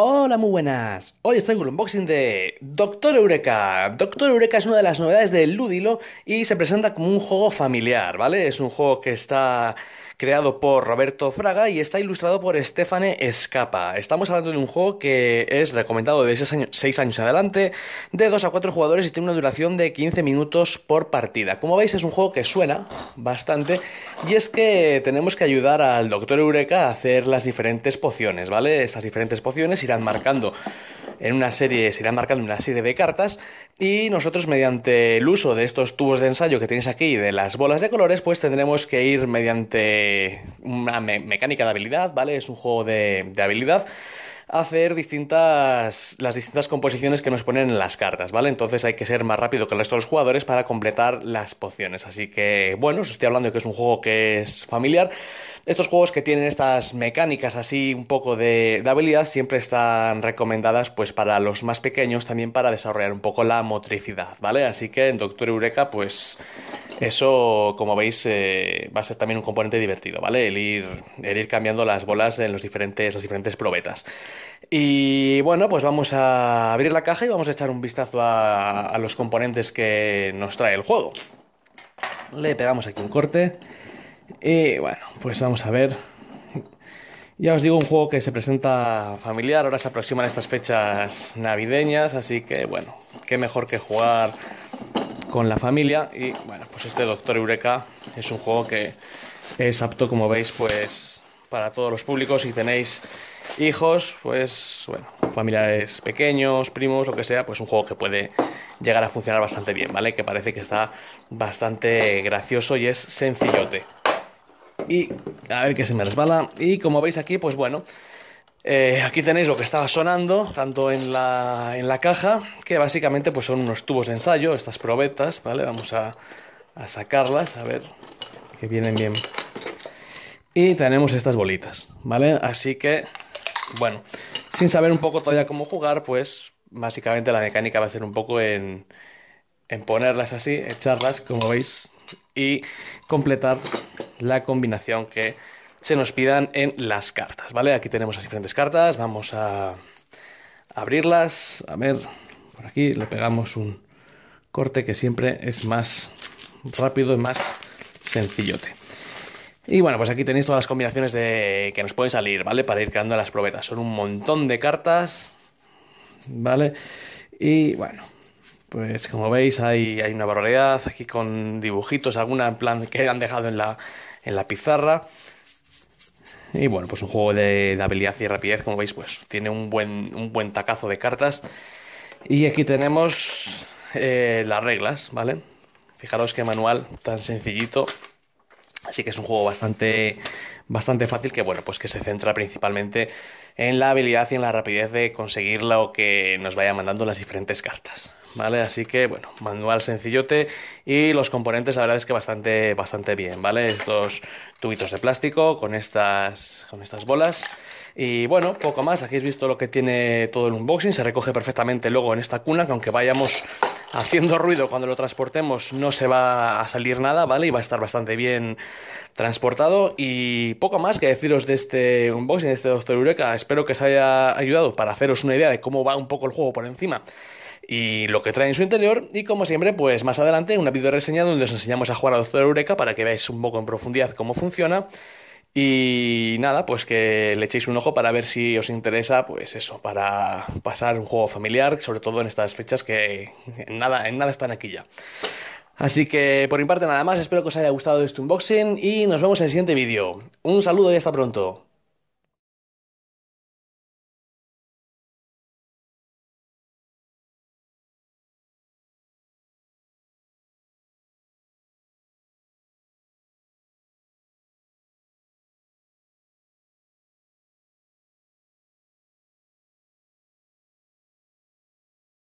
Hola, muy buenas. Hoy estoy con un unboxing de Doctor Eureka. Doctor Eureka es una de las novedades de Ludilo y se presenta como un juego familiar, ¿vale? Es un juego que está creado por Roberto Fraga y está ilustrado por Stefane Escapa. Estamos hablando de un juego que es recomendado de 6 años, adelante, de 2 a 4 jugadores y tiene una duración de 15 minutos por partida. Como veis es un juego que suena bastante y es que tenemos que ayudar al Doctor Eureka a hacer las diferentes pociones, ¿vale? Estas diferentes pociones irán marcando en una serie, se irán marcando una serie de cartas y nosotros mediante el uso de estos tubos de ensayo que tenéis aquí, de las bolas de colores, pues tendremos que ir mediante una mecánica de habilidad, ¿vale? Es un juego de habilidad hacer distintas, las distintas composiciones que nos ponen en las cartas, ¿vale? Entonces hay que ser más rápido que el resto de los jugadores para completar las pociones. Así que, bueno, os estoy hablando de que es un juego que es familiar. Estos juegos que tienen estas mecánicas así un poco de, de habilidad siempre están recomendadas pues para los más pequeños también para desarrollar un poco la motricidad, ¿vale? Así que en Doctor Eureka pues eso, como veis, eh, va a ser también un componente divertido, ¿vale? El ir, cambiando las bolas en los diferentes, las diferentes probetas. Y bueno, pues vamos a abrir la caja y vamos a echar un vistazo a, a los componentes que nos trae el juego. Le pegamos aquí un corte. Y bueno, pues vamos a ver. Ya os digo, un juego que se presenta familiar, ahora se aproximan estas fechas navideñas, así que bueno, qué mejor que jugar con la familia y bueno, pues este Doctor Eureka es un juego que es apto, como veis, pues para todos los públicos. Si tenéis hijos, pues bueno, familiares pequeños, primos, lo que sea, pues un juego que puede llegar a funcionar bastante bien, ¿vale? Que parece que está bastante gracioso y es sencillote. Y a ver qué se me resbala. Y como veis aquí, pues bueno, eh, aquí tenéis lo que estaba sonando, tanto en la, caja, que básicamente pues son unos tubos de ensayo, estas probetas, ¿vale? Vamos a, sacarlas, a ver, que vienen bien. Y tenemos estas bolitas, ¿vale? Así que, bueno, sin saber un poco todavía cómo jugar, pues básicamente la mecánica va a ser un poco en, en ponerlas así, echarlas, como veis, y completar la combinación que se nos pidan en las cartas, ¿vale? Aquí tenemos las diferentes cartas, vamos a abrirlas, a ver, por aquí le pegamos un corte que siempre es más rápido y más sencillote. Y bueno, pues aquí tenéis todas las combinaciones de... que nos pueden salir, ¿vale? Para ir creando las probetas. Son un montón de cartas, ¿vale? Y bueno, pues como veis hay, hay una barbaridad aquí con dibujitos, alguna en plan que han dejado en la pizarra. Y bueno, pues un juego de, habilidad y rapidez, como veis, pues tiene un buen, buen tacazo de cartas. Y aquí tenemos eh, las reglas, ¿vale? Fijaros qué manual tan sencillito. Así que es un juego bastante, bastante fácil que, bueno, pues que se centra principalmente en la habilidad y en la rapidez de conseguir lo que nos vaya mandando las diferentes cartas. ¿vale? Así que, bueno, manual sencillote y los componentes la verdad es que bastante, bastante bien, ¿vale? Estos tubitos de plástico con estas, con estas bolas. Y bueno, poco más, aquí habéis visto lo que tiene todo el unboxing, se recoge perfectamente luego en esta cuna, que aunque vayamos haciendo ruido cuando lo transportemos no se va a salir nada, ¿vale? Y va a estar bastante bien transportado. Y poco más que deciros de este unboxing, de este Doctor Eureka. Espero que os haya ayudado para haceros una idea de cómo va un poco el juego por encima y lo que trae en su interior. Y como siempre, pues más adelante una vídeo reseña donde os enseñamos a jugar a Doctor Eureka para que veáis un poco en profundidad cómo funciona. Y nada, pues que le echéis un ojo para ver si os interesa, pues eso, para pasar un juego familiar, sobre todo en estas fechas que nada, en nada están aquí ya. Así que por mi parte nada más, espero que os haya gustado este unboxing y nos vemos en el siguiente vídeo. Un saludo y hasta pronto.